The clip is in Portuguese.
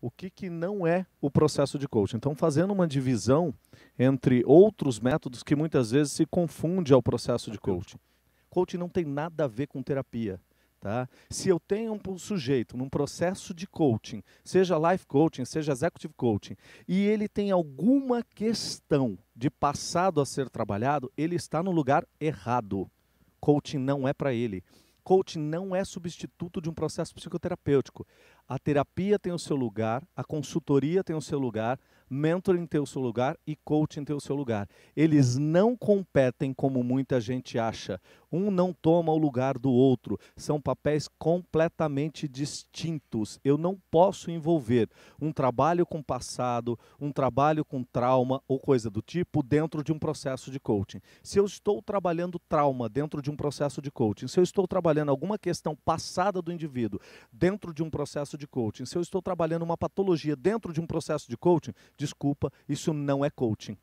o que, que não é o processo de coaching. Então, fazendo uma divisão entre outros métodos que muitas vezes se confunde ao processo de coaching. Coaching não tem nada a ver com terapia. Tá? Se eu tenho um sujeito num processo de coaching, seja life coaching, seja executive coaching, e ele tem alguma questão de passado a ser trabalhado, ele está no lugar errado. Coaching não é para ele. Coaching não é substituto de um processo psicoterapêutico. A terapia tem o seu lugar, a consultoria tem o seu lugar, mentoring tem o seu lugar e coaching tem o seu lugar. Eles não competem como muita gente acha. Um não toma o lugar do outro. São papéis completamente distintos. Eu não posso envolver um trabalho com passado, um trabalho com trauma ou coisa do tipo dentro de um processo de coaching. Se eu estou trabalhando trauma dentro de um processo de coaching, se eu estou trabalhando alguma questão passada do indivíduo dentro de um processo de coaching, se eu estou trabalhando uma patologia dentro de um processo de coaching, desculpa, isso não é coaching.